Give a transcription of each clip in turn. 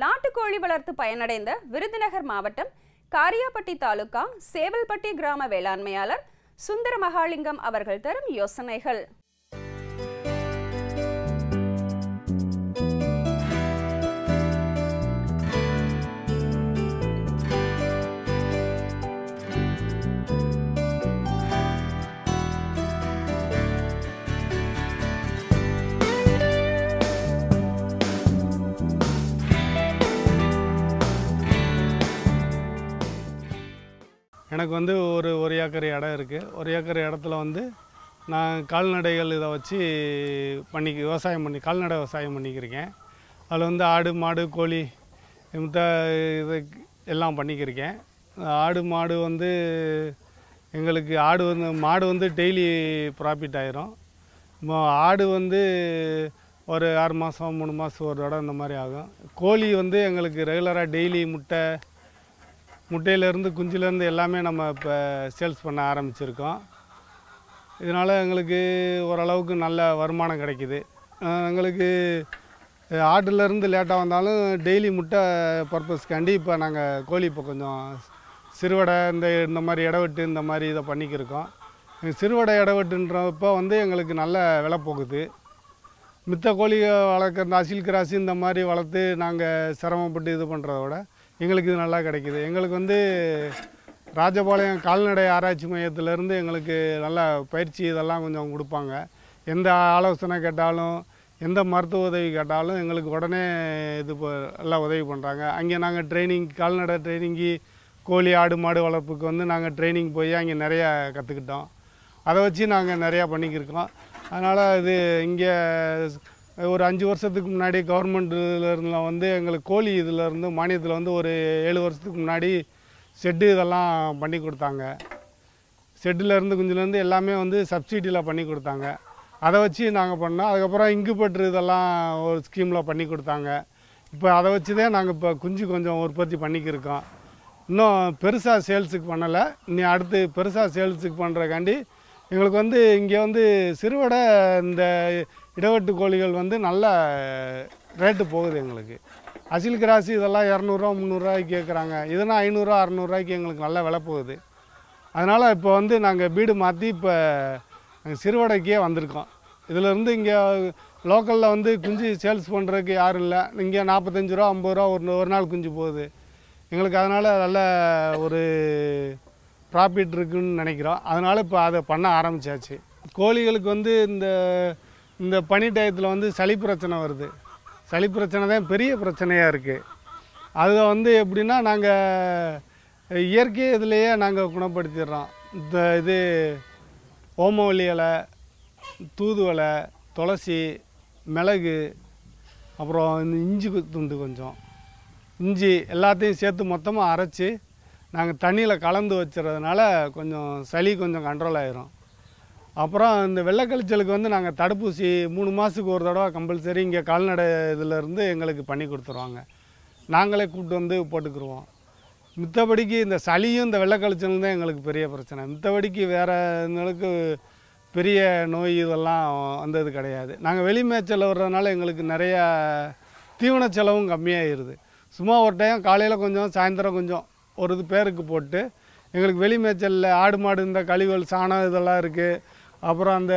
நாட்டுக்கோழி வளர்த்து பயனடைந்த விருதுநகர் மாவட்டம் காரியாபட்டி தாலுகா சேவல்பட்டி கிராம வேளாண்மையாளர் சுந்தர மகாலிங்கம் அவர்கள் தரும் யோசனைகள் எனக்கு வந்து ஒரு ஒரு ஏக்கர் இடம் இருக்குது ஒரு ஏக்கர் இடத்துல வந்து நான் கால்நடைகள் இதை வச்சு பண்ணி விவசாயம் பண்ணி கால்நடை விவசாயம் பண்ணிக்கிருக்கேன் அதில் வந்து ஆடு மாடு கோழி இந்த இது எல்லாம் பண்ணிக்கிருக்கேன் ஆடு மாடு வந்து எங்களுக்கு ஆடு வந்து மாடு வந்து டெய்லி ப்ராஃபிட் ஆயிரும் ஆடு வந்து ஒரு ஆறு மாதம் மூணு மாதம் ஒரு தடவை இந்த மாதிரி ஆகும் கோழி வந்து எங்களுக்கு ரெகுலராக டெய்லி முட்டை முட்டையிலேருந்து குஞ்சிலேருந்து எல்லாமே நம்ம இப்போ சேல்ஸ் பண்ண ஆரம்பிச்சிருக்கோம் இதனால் எங்களுக்கு ஓரளவுக்கு நல்ல வருமானம் கிடைக்கிது எங்களுக்கு ஆட்டுலேருந்து லேட்டாக வந்தாலும் டெய்லி முட்டை பர்பஸ்க்காண்டி இப்போ நாங்கள் கோழி இப்போ கொஞ்சம் சிறுவடை இந்த இந்த மாதிரி இடவெட்டு இந்த மாதிரி இதை பண்ணிக்கிருக்கோம் சிறுவடை இடவெட்டுன்றப்போ வந்து எங்களுக்கு நல்ல விலை போகுது மித்த கோழியை வளர்க்குற அசில்கிராசி அசில் கிராசி இந்த மாதிரி வளர்த்து நாங்கள் சிரமப்பட்டு இது பண்ணுறத விட எங்களுக்கு இது நல்லா கிடைக்கிது எங்களுக்கு வந்து ராஜபாளையம் கால்நடை ஆராய்ச்சி மையத்திலேருந்து எங்களுக்கு நல்லா பயிற்சி இதெல்லாம் கொஞ்சம் கொடுப்பாங்க எந்த ஆலோசனை கேட்டாலும் எந்த மருத்துவ உதவி கேட்டாலும் எங்களுக்கு உடனே இது எல்லாம் உதவி பண்ணுறாங்க அங்கே நாங்கள் ட்ரைனிங் கால்நடை ட்ரைனிங்கு கோழி ஆடு மாடு வளர்ப்புக்கு வந்து நாங்கள் ட்ரைனிங் போய் அங்கே நிறையா கற்றுக்கிட்டோம் அதை வச்சு நாங்கள் நிறையா பண்ணிக்கிருக்கோம் அதனால் இது இங்கே ஒரு அஞ்சு வருஷத்துக்கு முன்னாடி கவர்மெண்ட்லேருந்துலாம் வந்து எங்களுக்கு கோழி இதிலேருந்து மானியத்தில் வந்து ஒரு ஏழு வருஷத்துக்கு முன்னாடி ஷெட்டு இதெல்லாம் பண்ணி கொடுத்தாங்க ஷெட்டிலேருந்து குஞ்சுலேருந்து எல்லாமே வந்து சப்சிடியில் பண்ணி கொடுத்தாங்க அதை வச்சு நாங்கள் பண்ணோம் அதுக்கப்புறம் இங்குபெட்ரு இதெல்லாம் ஒரு ஸ்கீமில் பண்ணி கொடுத்தாங்க இப்போ அதை வச்சு தான் நாங்கள் இப்போ குஞ்சு கொஞ்சம் உற்பத்தி பண்ணிக்கிருக்கோம் இன்னும் பெருசாக சேல்ஸுக்கு பண்ணலை இனி அடுத்து பெருசாக சேல்ஸுக்கு பண்ணுறக்காண்டி எங்களுக்கு வந்து இங்கே வந்து சிறுவடை இந்த இடவெட்டு கோழிகள் வந்து நல்ல ரேட்டு போகுது எங்களுக்கு அசில் கிராசி இதெல்லாம் இரநூறுவா முந்நூறுரூவாய்க்கு கேட்குறாங்க இதுனா ஐநூறுரூவா அறநூறுவாய்க்கு எங்களுக்கு நல்லா விலை போகுது அதனால் இப்போ வந்து நாங்கள் வீடு மாற்றி இப்போ நாங்கள் சிறுவடைக்கே வந்திருக்கோம் இதிலேருந்து இங்கே லோக்கலில் வந்து குஞ்சு சேல்ஸ் பண்ணுறதுக்கு யாரும் இல்லை இங்கே நாற்பத்தஞ்சு ரூபா ஐம்பது ரூபா ஒரு ஒரு நாள் குஞ்சு போகுது எங்களுக்கு அதனால் நல்ல ஒரு ப்ராஃபிட் இருக்குன்னு நினைக்கிறோம் அதனால் இப்போ அதை பண்ண ஆரம்பித்தாச்சு கோழிகளுக்கு வந்து இந்த இந்த பனி டயத்தில் வந்து சளி பிரச்சனை வருது சளி பிரச்சனை தான் பெரிய பிரச்சனையாக இருக்குது அதை வந்து எப்படின்னா நாங்கள் இயற்கை இதுலேயே நாங்கள் குணப்படுத்திடுறோம் இந்த இது ஓமவல்லி இலை தூதுவலை துளசி மிளகு அப்புறம் இந்த இஞ்சி துண்டு கொஞ்சம் இஞ்சி எல்லாத்தையும் சேர்த்து மொத்தமாக அரைச்சி நாங்கள் தண்ணியில் கலந்து வச்சுறதுனால கொஞ்சம் சளி கொஞ்சம் கண்ட்ரோல் ஆகிரும் அப்புறம் இந்த வெள்ளக்கழிச்சலுக்கு வந்து நாங்கள் தடுப்பூசி மூணு மாதத்துக்கு ஒரு தடவை கம்பல்சரி இங்கே கால்நடை இதிலேருந்து எங்களுக்கு பண்ணி கொடுத்துருவாங்க நாங்களே கூப்பிட்டு வந்து போட்டுக்கிருவோம் மித்தபடிக்கு இந்த சளியும் இந்த வெள்ளைக்கழிச்சலும் தான் எங்களுக்கு பெரிய பிரச்சனை மித்தபடிக்கு வேறு இதுகளுக்கு பெரிய நோய் இதெல்லாம் வந்தது கிடையாது நாங்கள் வெளி வர்றதுனால எங்களுக்கு நிறையா தீவன செலவும் கம்மியாகிடுது சும்மா ஒரு டைம் காலையில் கொஞ்சம் சாயந்தரம் கொஞ்சம் ஒரு இது பேருக்கு போட்டு எங்களுக்கு வெளி மேய்ச்சலில் ஆடு மாடு இந்த கழிவுகள் சாணம் இதெல்லாம் இருக்குது அப்புறம் அந்த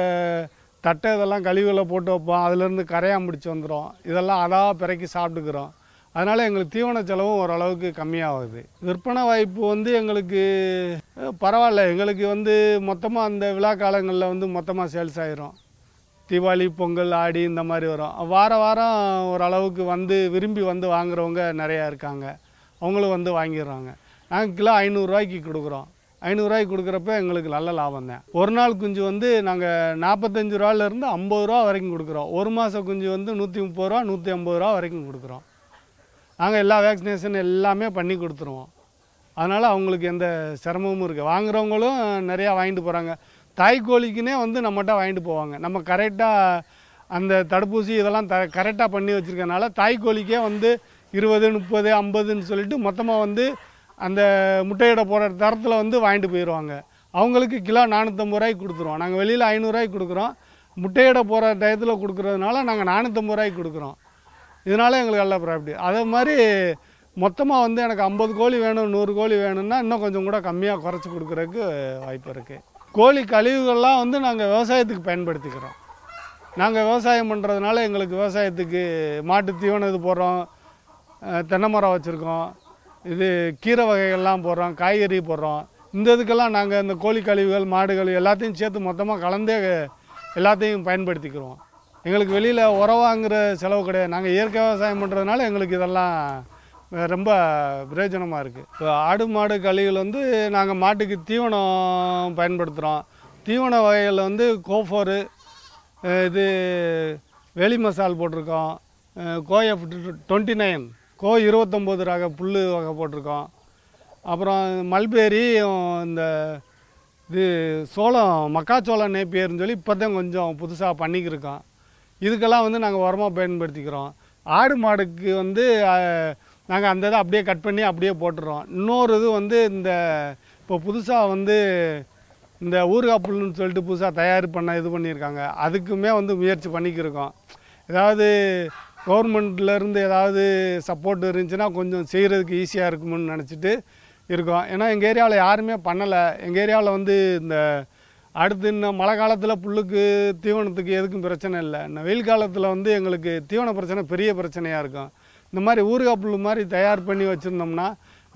தட்டை இதெல்லாம் கழிவுகளை போட்டு வைப்போம் அதுலேருந்து கரையாக முடிச்சு வந்துடும் இதெல்லாம் அதாக பிறக்கி சாப்பிட்டுக்கிறோம் அதனால் எங்களுக்கு தீவன செலவும் ஓரளவுக்கு கம்மியாகுது விற்பனை வாய்ப்பு வந்து எங்களுக்கு பரவாயில்ல எங்களுக்கு வந்து மொத்தமாக அந்த விழா காலங்களில் வந்து மொத்தமாக சேல்ஸ் ஆகிரும் தீபாவளி பொங்கல் ஆடி இந்த மாதிரி வரும் வார வாரம் ஓரளவுக்கு வந்து விரும்பி வந்து வாங்குறவங்க நிறையா இருக்காங்க அவங்களும் வந்து வாங்கிடுறாங்க நாங்கள் கிலோ ஐநூறுரூவாய்க்கு கொடுக்குறோம் ஐநூறுரூவாய்க்கு கொடுக்குறப்ப எங்களுக்கு நல்ல லாபம் தான் ஒரு நாள் குஞ்சு வந்து நாங்கள் நாற்பத்தஞ்சு ரூபாலேருந்து ஐம்பது ரூபா வரைக்கும் கொடுக்குறோம் ஒரு மாத குஞ்சு வந்து நூற்றி முப்பது ரூபா நூற்றி ஐம்பது ரூபா வரைக்கும் கொடுக்குறோம் நாங்கள் எல்லா வேக்சினேஷன் எல்லாமே பண்ணி கொடுத்துருவோம் அதனால் அவங்களுக்கு எந்த சிரமமும் இருக்குது வாங்குகிறவங்களும் நிறையா வாங்கிட்டு போகிறாங்க தாய் கோழிக்குன்னே வந்து நம்மகிட்ட வாங்கிட்டு போவாங்க நம்ம கரெக்டாக அந்த தடுப்பூசி இதெல்லாம் த கரெக்டாக பண்ணி வச்சுருக்கனால தாய் கோழிக்கே வந்து இருபது முப்பது ஐம்பதுன்னு சொல்லிட்டு மொத்தமாக வந்து அந்த முட்டையிட போகிற தரத்தில் வந்து வாங்கிட்டு போயிடுவாங்க அவங்களுக்கு கிலோ நானூற்றம்பது ரூபாய்க்கு கொடுத்துருவோம் நாங்கள் வெளியில் ஐநூறுரூவாய்க்கு கொடுக்குறோம் முட்டையிட போகிற டயத்தில் கொடுக்குறதுனால நாங்கள் நானூற்றம்பது ரூபாய்க்கு கொடுக்குறோம் இதனால் எங்களுக்கு நல்ல ப்ராஃபிட்டு அதே மாதிரி மொத்தமாக வந்து எனக்கு ஐம்பது கோழி வேணும் நூறு கோழி வேணும்னா இன்னும் கொஞ்சம் கூட கம்மியாக குறைச்சி கொடுக்குறதுக்கு வாய்ப்பு இருக்குது கோழி கழிவுகள்லாம் வந்து நாங்கள் விவசாயத்துக்கு பயன்படுத்திக்கிறோம் நாங்கள் விவசாயம் பண்ணுறதுனால எங்களுக்கு விவசாயத்துக்கு மாட்டு தீவனம் இது போடுறோம் தென்னை மரம் வச்சுருக்கோம் இது கீரை வகைகள்லாம் போடுறோம் காய்கறி போடுறோம் இந்த இதுக்கெல்லாம் நாங்கள் இந்த கோழி கழிவுகள் மாடுகள் எல்லாத்தையும் சேர்த்து மொத்தமாக கலந்தே எல்லாத்தையும் பயன்படுத்திக்கிறோம் எங்களுக்கு வெளியில் உரம் வாங்குகிற செலவு கிடையாது நாங்கள் இயற்கை விவசாயம் பண்ணுறதுனால எங்களுக்கு இதெல்லாம் ரொம்ப பிரயோஜனமாக இருக்குது இப்போ ஆடு மாடு கழிவுகள் வந்து நாங்கள் மாட்டுக்கு தீவனம் பயன்படுத்துகிறோம் தீவன வகைகளில் வந்து கோஃபோரு இது வெளி மசால் போட்டிருக்கோம் கோஎஃப் டுவெண்ட்டி நைன் கோ இருபத்தொம்போது ரக புல் வகை போட்டிருக்கோம் அப்புறம் மல்பேரி இந்த இது சோளம் மக்காச்சோளம் நேப்பியர்னு சொல்லி இப்போ தான் கொஞ்சம் புதுசாக பண்ணிக்கிருக்கோம் இதுக்கெல்லாம் வந்து நாங்கள் உரமாக பயன்படுத்திக்கிறோம் ஆடு மாடுக்கு வந்து நாங்கள் அந்த இதை அப்படியே கட் பண்ணி அப்படியே போட்டுறோம் இன்னொரு இது வந்து இந்த இப்போ புதுசாக வந்து இந்த ஊறுகாய் புல்லுன்னு சொல்லிட்டு புதுசாக தயார் பண்ண இது பண்ணியிருக்காங்க அதுக்குமே வந்து முயற்சி பண்ணிக்கிருக்கோம் ஏதாவது கவர்மெண்ட்லேருந்து ஏதாவது சப்போர்ட் இருந்துச்சுன்னா கொஞ்சம் செய்கிறதுக்கு ஈஸியாக இருக்குமென்னு நினச்சிட்டு இருக்கோம் ஏன்னா எங்கள் ஏரியாவில் யாருமே பண்ணலை எங்கள் ஏரியாவில் வந்து இந்த அடுத்து இன்னும் மழை காலத்தில் புல்லுக்கு தீவனத்துக்கு எதுக்கும் பிரச்சனை இல்லை இன்னும் வெயில் காலத்தில் வந்து எங்களுக்கு தீவன பிரச்சனை பெரிய பிரச்சனையாக இருக்கும் இந்த மாதிரி ஊறுகாய் புல் மாதிரி தயார் பண்ணி வச்சுருந்தோம்னா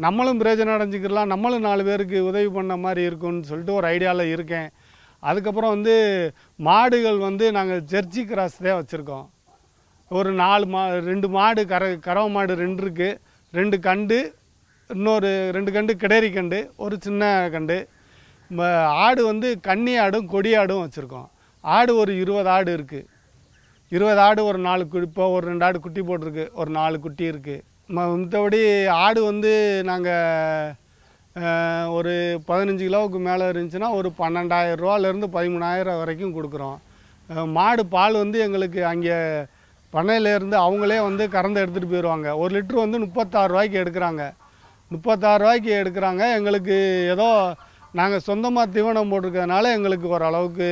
நம்மளும் பிரயோஜனம் அடைஞ்சிக்கலாம் நம்மளும் நாலு பேருக்கு உதவி பண்ண மாதிரி இருக்கும்னு சொல்லிட்டு ஒரு ஐடியாவில் இருக்கேன் அதுக்கப்புறம் வந்து மாடுகள் வந்து நாங்கள் ஜெர்சி கிராஸ் தான் வச்சுருக்கோம் ஒரு நாலு மா ரெண்டு மாடு கர கறவை மாடு ரெண்டு இருக்குது ரெண்டு கண்டு இன்னொரு ரெண்டு கண்டு கிடேரி கண்டு ஒரு சின்ன கண்டு ஆடு வந்து கன்னி ஆடும் கொடி ஆடும் வச்சுருக்கோம் ஆடு ஒரு இருபது ஆடு இருக்குது இருபது ஆடு ஒரு நாலு கு இப்போ ஒரு ரெண்டு ஆடு குட்டி போட்டிருக்கு ஒரு நாலு குட்டி இருக்குது மற்றபடி ஆடு வந்து நாங்கள் ஒரு பதினஞ்சு கிலோவுக்கு மேலே இருந்துச்சுன்னா ஒரு பன்னெண்டாயிரம் ரூபாலேருந்து பதிமூணாயிரம் வரைக்கும் கொடுக்குறோம் மாடு பால் வந்து எங்களுக்கு அங்கே பண்ணையிலேருந்து அவங்களே வந்து கறந்து எடுத்துகிட்டு போயிடுவாங்க ஒரு லிட்ரு வந்து முப்பத்தாறு ரூபாய்க்கு எடுக்கிறாங்க முப்பத்தாறு ரூபாய்க்கு எடுக்கிறாங்க எங்களுக்கு ஏதோ நாங்கள் சொந்தமாக தீவனம் போட்டிருக்கிறதுனால எங்களுக்கு ஓரளவுக்கு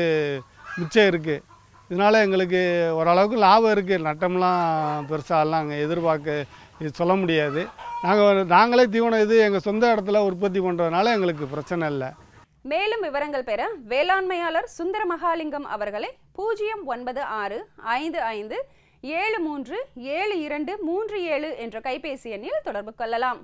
மிச்சம் இருக்குது இதனால் எங்களுக்கு ஓரளவுக்கு லாபம் இருக்குது நட்டம்லாம் பெருசாகலாம் அங்கே எதிர்பார்க்க இது சொல்ல முடியாது நாங்கள் நாங்களே தீவனம் இது எங்கள் சொந்த இடத்துல உற்பத்தி பண்ணுறதுனால எங்களுக்கு பிரச்சனை இல்லை மேலும் விவரங்கள் பெற வேளாண்மையாளர் சுந்தர மகாலிங்கம் அவர்களை பூஜ்ஜியம் ஒன்பது ஆறு ஐந்து ஐந்து ஏழு மூன்று ஏழு இரண்டு மூன்று ஏழு என்ற கைபேசி எண்ணில் தொடர்பு கொள்ளலாம்